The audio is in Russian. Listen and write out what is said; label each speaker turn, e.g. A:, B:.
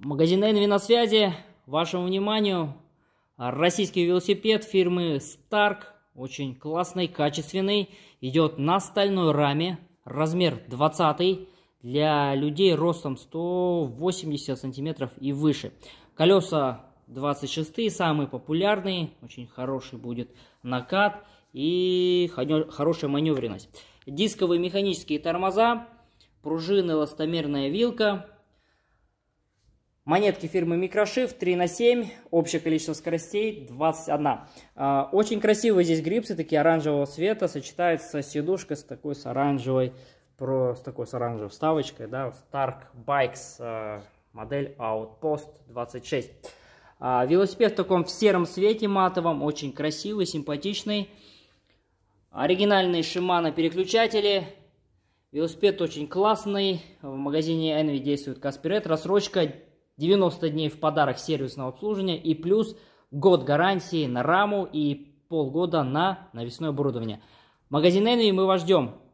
A: Магазин Энви на связи. Вашему вниманию а, российский велосипед фирмы Stark. Очень классный, качественный. Идет на стальной раме. Размер 20 для людей ростом 180 сантиметров и выше. Колеса 26 самые популярные. Очень хороший будет накат и хорошая маневренность. Дисковые механические тормоза. Пружины, эластомерная вилка Монетки фирмы Microshift 3 на 7, общее количество скоростей 21. А, очень красивые здесь грипсы, такие оранжевого цвета, сочетаются с сидушкой с такой с оранжевой, про, с такой с оранжевой вставочкой, да, Stark Bikes, а, модель Outpost 26. А, велосипед в таком в сером цвете матовом, очень красивый, симпатичный. Оригинальные Shimano переключатели, Велосипед очень классный. В магазине Envy действует Каспирет. Рассрочка 90 дней в подарок сервисного обслуживания и плюс год гарантии на раму и полгода на навесное оборудование. Магазин Envy мы вас ждем.